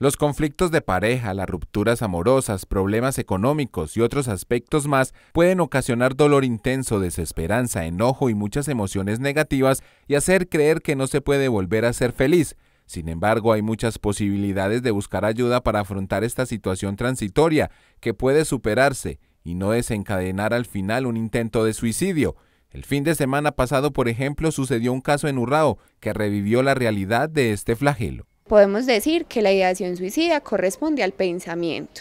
Los conflictos de pareja, las rupturas amorosas, problemas económicos y otros aspectos más pueden ocasionar dolor intenso, desesperanza, enojo y muchas emociones negativas y hacer creer que no se puede volver a ser feliz. Sin embargo, hay muchas posibilidades de buscar ayuda para afrontar esta situación transitoria que puede superarse y no desencadenar al final un intento de suicidio. El fin de semana pasado, por ejemplo, sucedió un caso en Urrao que revivió la realidad de este flagelo podemos decir que la ideación suicida corresponde al pensamiento,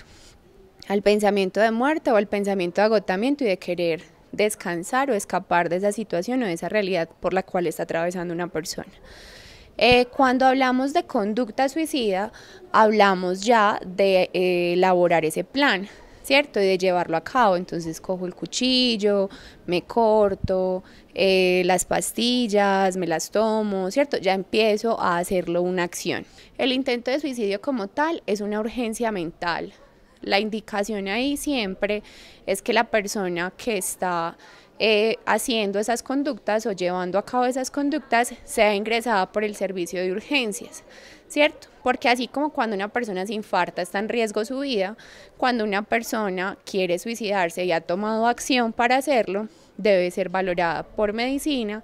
al pensamiento de muerte o al pensamiento de agotamiento y de querer descansar o escapar de esa situación o de esa realidad por la cual está atravesando una persona. Eh, cuando hablamos de conducta suicida, hablamos ya de eh, elaborar ese plan, ¿cierto? Y de llevarlo a cabo. Entonces cojo el cuchillo, me corto, eh, las pastillas, me las tomo, ¿cierto? Ya empiezo a hacerlo una acción. El intento de suicidio como tal es una urgencia mental. La indicación ahí siempre es que la persona que está eh, haciendo esas conductas o llevando a cabo esas conductas sea ingresada por el servicio de urgencias, ¿cierto? Porque así como cuando una persona se infarta está en riesgo su vida, cuando una persona quiere suicidarse y ha tomado acción para hacerlo, debe ser valorada por medicina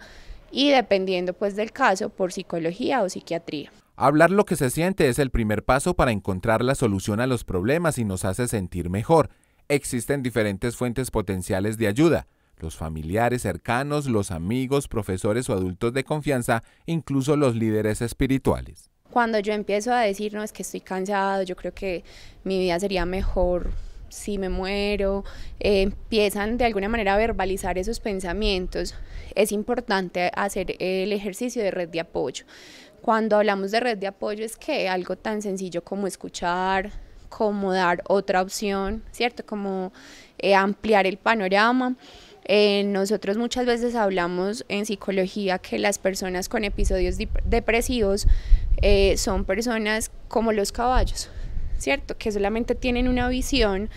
y dependiendo pues del caso por psicología o psiquiatría. Hablar lo que se siente es el primer paso para encontrar la solución a los problemas y nos hace sentir mejor. Existen diferentes fuentes potenciales de ayuda los familiares cercanos, los amigos, profesores o adultos de confianza, incluso los líderes espirituales. Cuando yo empiezo a decir, no, es que estoy cansado, yo creo que mi vida sería mejor si me muero, eh, empiezan de alguna manera a verbalizar esos pensamientos, es importante hacer el ejercicio de red de apoyo. Cuando hablamos de red de apoyo es que algo tan sencillo como escuchar, como dar otra opción, ¿cierto? Como eh, ampliar el panorama. Eh, nosotros muchas veces hablamos en psicología que las personas con episodios depresivos eh, son personas como los caballos, ¿cierto? Que solamente tienen una visión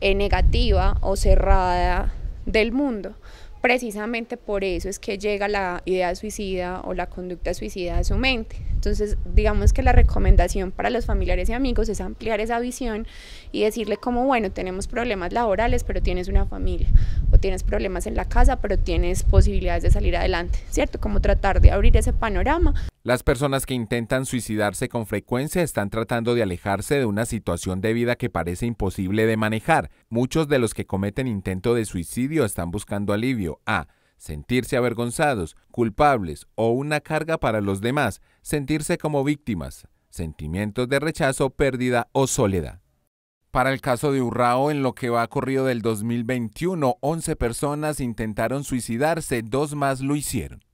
eh, negativa o cerrada del mundo precisamente por eso es que llega la idea suicida o la conducta suicida a su mente. Entonces, digamos que la recomendación para los familiares y amigos es ampliar esa visión y decirle como, bueno, tenemos problemas laborales, pero tienes una familia, o tienes problemas en la casa, pero tienes posibilidades de salir adelante, ¿cierto? Como tratar de abrir ese panorama. Las personas que intentan suicidarse con frecuencia están tratando de alejarse de una situación de vida que parece imposible de manejar. Muchos de los que cometen intento de suicidio están buscando alivio a sentirse avergonzados, culpables o una carga para los demás, sentirse como víctimas, sentimientos de rechazo, pérdida o soledad. Para el caso de Urrao, en lo que va corrido del 2021, 11 personas intentaron suicidarse, dos más lo hicieron.